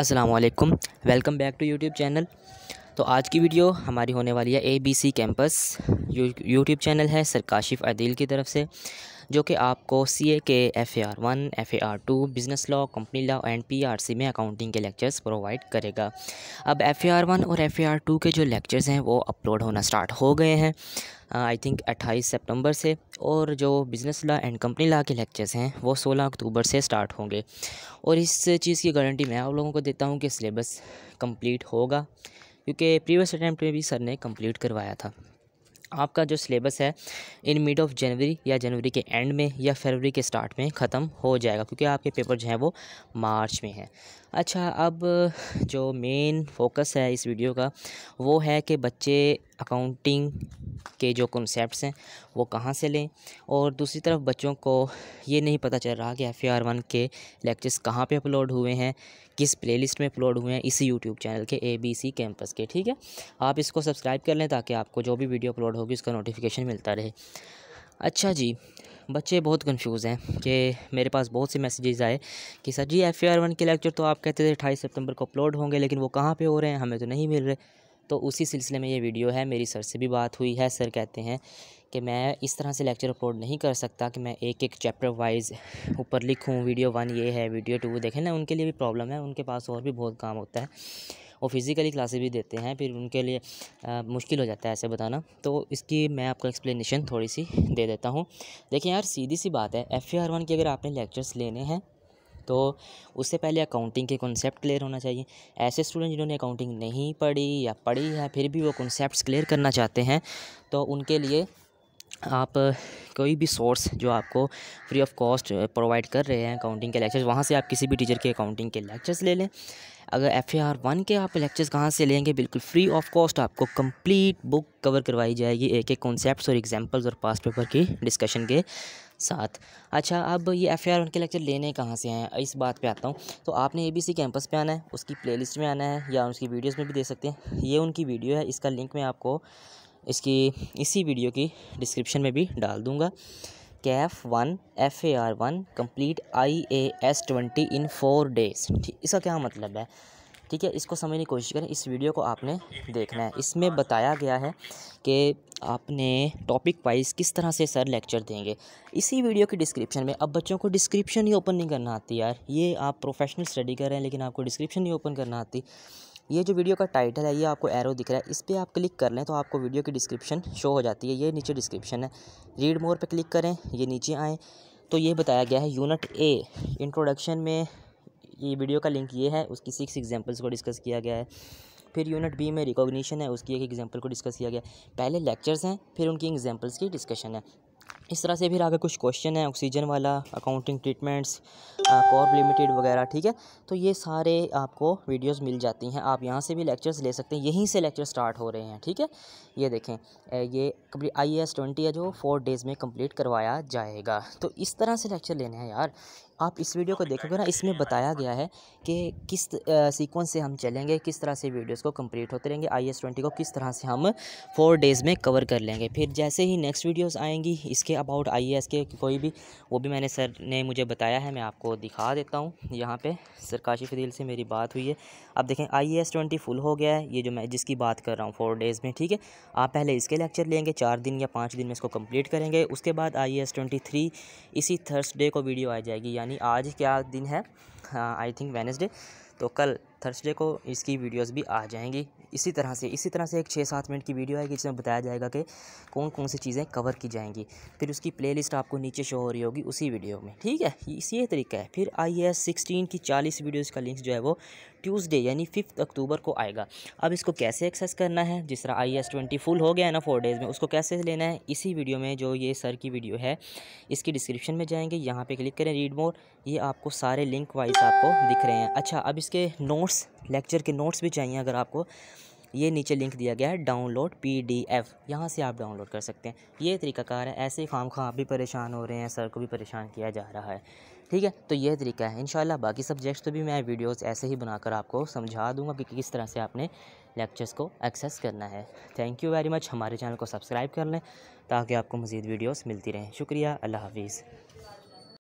अस्सलाम welcome back to YouTube channel तो आज की वीडियो हमारी होने वाली है एबीसी कैंपस यूट्यूब चैनल है सर काशिफ अदील की तरफ से जो कि आपको सी ए के F A R one F A R two business law company law and P R C में अकाउंटिंग के लेक्चर्स प्रोवाइड करेगा अब एफ़ ए आर वन और एफ़ ए आर टू के जो लेक्चर्स हैं वो अपलोड होना स्टार्ट हो गए हैं आई uh, थिंक अट्ठाईस सेप्टंबर से और जो business law and company law के लेक्चर्स हैं वो सोलह अक्टूबर से स्टार्ट होंगे और इस चीज़ की गारंटी मैं आप लोगों को देता हूँ कि सिलेबस कम्प्लीट होगा क्योंकि प्रीवियस अटैम्प्ट में भी सर ने कम्प्लीट करवाया था आपका जो सिलेबस है इन मिड ऑफ जनवरी या जनवरी के एंड में या फरवरी के स्टार्ट में ख़त्म हो जाएगा क्योंकि आपके पेपर जो हैं वो मार्च में हैं अच्छा अब जो मेन फोकस है इस वीडियो का वो है कि बच्चे अकाउंटिंग के जो कॉन्सेप्ट्स हैं वो कहाँ से लें और दूसरी तरफ बच्चों को ये नहीं पता चल रहा कि एफ़ आर वन के लेक्चर्स कहाँ पे अपलोड हुए हैं किस प्लेलिस्ट में अपलोड हुए हैं इसी यूट्यूब चैनल के ए बी सी कैंपस के ठीक है आप इसको सब्सक्राइब कर लें ताकि आपको जो भी वीडियो अपलोड होगी उसका नोटिफिकेशन मिलता रहे अच्छा जी बच्चे बहुत कंफ्यूज हैं कि मेरे पास बहुत से मैसेजेस आए कि sir ji F R one के लेक्चर तो आप कहते थे अट्ठाईस सितंबर को अपलोड होंगे लेकिन वो कहाँ पे हो रहे हैं हमें तो नहीं मिल रहे तो उसी सिलसिले में ये वीडियो है मेरी सर से भी बात हुई है सर कहते हैं कि मैं इस तरह से लेक्चर अपलोड नहीं कर सकता कि मैं एक एक चैप्टर वाइज ऊपर लिखूँ वीडियो वन ये है वीडियो टू देखें ना उनके लिए भी प्रॉब्लम है उनके पास और भी बहुत काम होता है और फिज़िकली क्लासेस भी देते हैं फिर उनके लिए आ, मुश्किल हो जाता है ऐसे बताना तो इसकी मैं आपको एक्सप्लेनेशन थोड़ी सी दे देता हूँ देखिए यार सीधी सी बात है एफ़ ए आर वन की अगर आपने लेक्चर्स लेने हैं तो उससे पहले अकाउंटिंग के कॉन्सेप्ट क्लियर होना चाहिए ऐसे स्टूडेंट जिन्होंने अकाउंटिंग नहीं पढ़ी या पढ़ी है फिर भी वो कॉन्सेप्ट क्लियर करना चाहते हैं तो उनके लिए आप कोई भी सोर्स जो आपको फ्री ऑफ कॉस्ट प्रोवाइड कर रहे हैं अकाउंटिंग के लेक्चर्स वहाँ से आप किसी भी टीचर के अकाउंटिंग के लेक्चर्स ले लें अगर एफ ए आर वन के आप लेक्चर्स कहाँ से लेंगे बिल्कुल फ्री ऑफ कॉस्ट आपको कंप्लीट बुक कवर करवाई जाएगी एक एक कॉन्सेप्ट और एग्जाम्पल्स और पास्ट पेपर की डिस्कशन के साथ अच्छा अब ये एफ आर वन के लेक्चर लेने कहाँ से हैं इस बात पे आता हूँ तो आपने ए बी सी कैंपस पे आना है उसकी प्लेलिस्ट में आना है या उसकी वीडियोस में भी दे सकते हैं ये उनकी वीडियो है इसका लिंक मैं आपको इसकी इसी वीडियो की डिस्क्रिप्शन में भी डाल दूँगा CAF one F A R one complete I A S twenty in four days ठीक इसका क्या मतलब है ठीक है इसको समझने की कोशिश करें इस वीडियो को आपने देखना है इसमें बताया गया है कि आपने टॉपिक वाइज किस तरह से सर लेक्चर देंगे इसी वीडियो की डिस्क्रिप्शन में अब बच्चों को डिस्क्रिप्शन ही ओपन नहीं करना आती यार ये आप प्रोफेशनल स्टडी कर रहे हैं लेकिन आपको डिस्क्रिप्शन ही ओपन करना आती ये जो वीडियो का टाइटल है ये आपको एरो दिख रहा है इस पर आप क्लिक कर लें तो आपको वीडियो की डिस्क्रिप्शन शो हो जाती है ये नीचे डिस्क्रिप्शन है रीड मोर पर क्लिक करें ये नीचे आएँ तो ये बताया गया है यूनिट ए इंट्रोडक्शन में ये वीडियो का लिंक ये है उसकी सिक्स एग्जाम्पल्स को डिस्कस किया गया है फिर यूनिट बी में रिकॉग्निशन है उसकी एक एग्जाम्पल को डिस्कस किया गया पहले लेक्चर्स हैं फिर उनकी एग्जाम्पल्स की डिस्कशन है इस तरह से फिर आगे कुछ क्वेश्चन है ऑक्सीजन वाला अकाउंटिंग ट्रीटमेंट्स कॉर्प लिमिटेड वगैरह ठीक है तो ये सारे आपको वीडियोस मिल जाती हैं आप यहाँ से भी लेक्चर्स ले सकते हैं यहीं से लेक्चर स्टार्ट हो रहे हैं ठीक है ये देखें ये आई एस ट्वेंटी है जो फोर डेज़ में कम्प्लीट करवाया जाएगा तो इस तरह से लेक्चर लेने हैं यार आप इस वीडियो को देखोगे ना इसमें बताया गया है कि किस सीक्वेंस से हम चलेंगे किस तरह से वीडियोस को कंप्लीट होते रहेंगे आई एस ट्वेंटी को किस तरह से हम फोर डेज़ में कवर कर लेंगे फिर जैसे ही नेक्स्ट वीडियोस आएंगी इसके अबाउट आई एस के कोई भी वो भी मैंने सर ने मुझे बताया है मैं आपको दिखा देता हूँ यहाँ पर सर काशिफ दिल से मेरी बात हुई है आप देखें आई एस ट्वेंटी फुल हो गया है ये जो मैं जिसकी बात कर रहा हूँ फोर डेज़ में ठीक है आप पहले इसके लेक्चर लेंगे चार दिन या पाँच दिन में इसको कम्प्लीट करेंगे उसके बाद आई एस ट्वेंटी थ्री इसी थर्सडे को वीडियो आ जाएगी यानी यानी आज क्या दिन है आई थिंक वेनसडे तो कल थर्सडे को इसकी वीडियोस भी आ जाएंगी इसी तरह से इसी तरह से एक छः सात मिनट की वीडियो आएगी जिसमें बताया जाएगा कि कौन कौन सी चीज़ें कवर की जाएंगी फिर उसकी प्लेलिस्ट आपको नीचे शो हो रही होगी उसी वीडियो में ठीक है इसी तरीका है फिर आई ए सिक्सटीन की चालीस वीडियोज़ का लिंक जो है वो ट्यूसडे यानी फिफ्थ अक्टूबर को आएगा अब इसको कैसे एक्सेस करना है जिस तरह आई एस ट्वेंटी फुल हो गया है ना फोर डेज़ में उसको कैसे लेना है इसी वीडियो में जो ये सर की वीडियो है इसकी डिस्क्रिप्शन में जाएंगे यहाँ पे क्लिक करें रीड मोर ये आपको सारे लिंक वाइज आपको दिख रहे हैं अच्छा अब इसके नोट्स लेक्चर के नोट्स भी चाहिए अगर आपको ये नीचे लिंक दिया गया है डाउनलोड पी डी एफ़ यहाँ से आप डाउनलोड कर सकते हैं ये तरीकाकार है ऐसे ही खाम खा आप भी परेशान हो रहे हैं सर को भी परेशान किया जा रहा है ठीक है तो यह तरीका है इन बाकी सब्जेक्ट्स तो भी मैं वीडियोस ऐसे ही बनाकर आपको समझा दूंगा कि किस तरह से आपने लेक्चर्स को एक्सेस करना है थैंक यू वेरी मच हमारे चैनल को सब्सक्राइब कर लें ताकि आपको मज़ीद वीडियोस मिलती रहें शुक्रिया अल्लाह हाफिज़